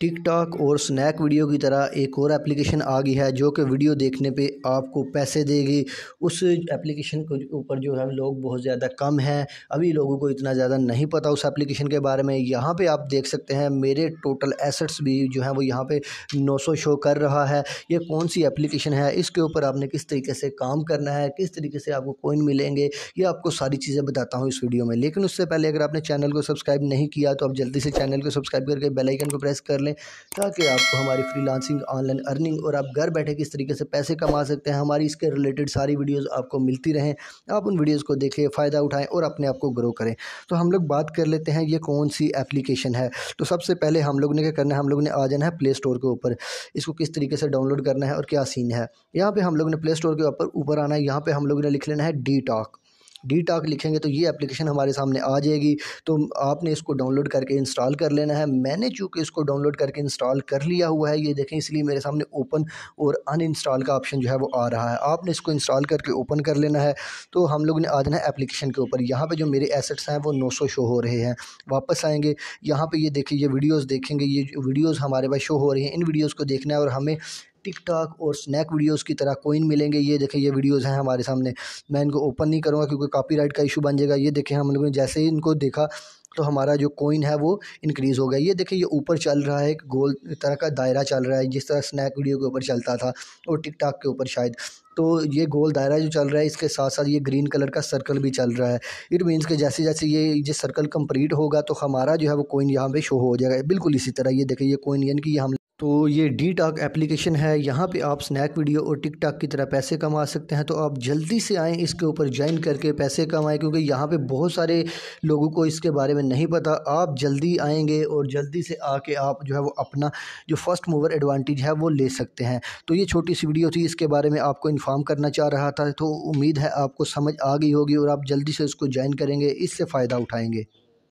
TikTok और snack video की तरह एक और एप्लीकेशन आ गई है जो कि वीडियो देखने पे आपको पैसे देगी उस एप्लीकेशन के ऊपर जो है लोग बहुत ज़्यादा कम हैं अभी लोगों को इतना ज़्यादा नहीं पता उस एप्लीकेशन के बारे में यहाँ पे आप देख सकते हैं मेरे टोटल एसेट्स भी जो है वो यहाँ पे 900 शो कर रहा है ये कौन सी एप्लीकेशन है इसके ऊपर आपने किस तरीके से काम करना है किस तरीके से आपको कोइन मिलेंगे ये आपको सारी चीज़ें बताता हूँ इस वीडियो में लेकिन उससे पहले अगर आपने चैनल को सब्सक्राइब नहीं किया तो आप जल्दी से चैनल को सब्सक्राइब करके बेलाइकन को प्रेस कर लें ताकि आपको हमारी लांसिंग ऑनलाइन अर्निंग और आप घर बैठे किस तरीके से पैसे कमा सकते हैं हमारी इसके रिलेटेड सारी वीडियोज़ आपको मिलती रहें आप उन वीडियोज़ को देखें फ़ायदा उठाएँ और अपने आप को ग्रो करें तो हम लोग बात कर लेते हैं ये कौन सी एप्लीकेशन है तो सबसे पहले हम लोग ने क्या करना है हम लोग ने आ जाना है प्ले स्टोर के ऊपर इसको किस तरीके से डाउनलोड करना है और क्या सीन है यहाँ पर हम लोग ने प्ले स्टोर के ऊपर ऊपर आना है यहाँ पर हम लोग ने लिख लेना है डी टॉक डी टाक लिखेंगे तो ये एप्लीकेशन हमारे सामने आ जाएगी तो आपने इसको डाउनलोड करके इंस्टॉल कर लेना है मैंने चूँकि इसको डाउनलोड करके इंस्टॉल कर लिया हुआ है ये देखें इसलिए मेरे सामने ओपन और अनइंस्टॉल का ऑप्शन जो है वो आ रहा है आपने इसको इंस्टॉल करके ओपन कर लेना है तो हम लोग ने आ जाना है एप्लीकेशन के ऊपर यहाँ पर जो मेरे एसेट्स हैं वो नौ शो हो रहे हैं वापस आएँगे यहाँ पर ये देखिए ये वीडियोज़ देखेंगे ये वीडियोज़ हमारे पास शो हो रही हैं इन वीडियोज़ को देखना है और हमें टिकटॉक और स्नैक वीडियोस की तरह कोइन मिलेंगे ये देखें ये वीडियोस हैं हमारे सामने मैं इनको ओपन नहीं करूँगा क्योंकि कॉपीराइट का इशू बन जाएगा ये देखें हम लोगों ने जैसे ही इनको देखा तो हमारा जो कोइन है वो इंक्रीज़ हो गया ये देखें ये ऊपर चल रहा है एक गोल तरह का दायरा चल रहा है जिस तरह स्नैक वीडियो के ऊपर चलता था और टिकटॉक के ऊपर शायद तो ये गोल दायरा जो चल रहा है इसके साथ साथ ये ग्रीन कलर का सर्कल भी चल रहा है इट मीन्स कि जैसे जैसे ये जो सर्कल कंप्लीट होगा तो हमारा जो है वो कोइन यहाँ पे शो हो जाएगा बिल्कुल इसी तरह ये देखें ये कोइन यानी कि ये हम तो ये डी टाक एप्लीकेशन है यहाँ पे आप स्नैक वीडियो और टिक टाक की तरह पैसे कमा सकते हैं तो आप जल्दी से आएँ इसके ऊपर ज्वाइन करके पैसे कमाएँ क्योंकि यहाँ पे बहुत सारे लोगों को इसके बारे में नहीं पता आप जल्दी आएंगे और जल्दी से आके आप जो है वो अपना जो फर्स्ट मूवर एडवांटेज है वो ले सकते हैं तो ये छोटी सी वीडियो थी इसके बारे में आपको इन्फॉर्म करना चाह रहा था तो उम्मीद है आपको समझ आ गई होगी और आप जल्दी से उसको ज्वाइन करेंगे इससे फ़ायदा उठाएँगे